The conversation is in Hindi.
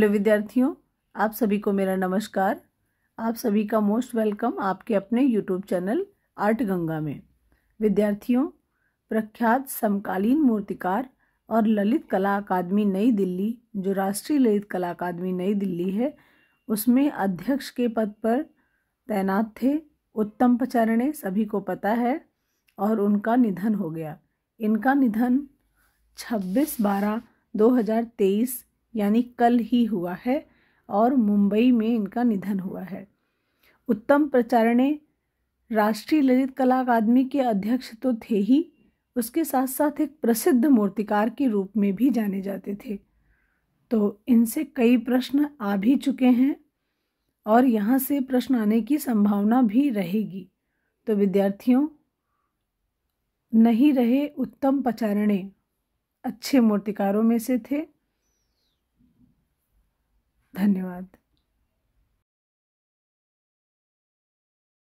हेलो विद्यार्थियों आप सभी को मेरा नमस्कार आप सभी का मोस्ट वेलकम आपके अपने यूट्यूब चैनल आर्ट गंगा में विद्यार्थियों प्रख्यात समकालीन मूर्तिकार और ललित कला अकादमी नई दिल्ली जो राष्ट्रीय ललित कला अकादमी नई दिल्ली है उसमें अध्यक्ष के पद पर तैनात थे उत्तम पचारणे सभी को पता है और उनका निधन हो गया इनका निधन 26 बारह 2023 यानी कल ही हुआ है और मुंबई में इनका निधन हुआ है उत्तम प्रचारणे राष्ट्रीय ललित कला अकादमी के अध्यक्ष तो थे ही उसके साथ साथ एक प्रसिद्ध मूर्तिकार के रूप में भी जाने जाते थे तो इनसे कई प्रश्न आ भी चुके हैं और यहाँ से प्रश्न आने की संभावना भी रहेगी तो विद्यार्थियों नहीं रहे उत्तम पचारणे अच्छे मूर्तिकारों में से थे धन्यवाद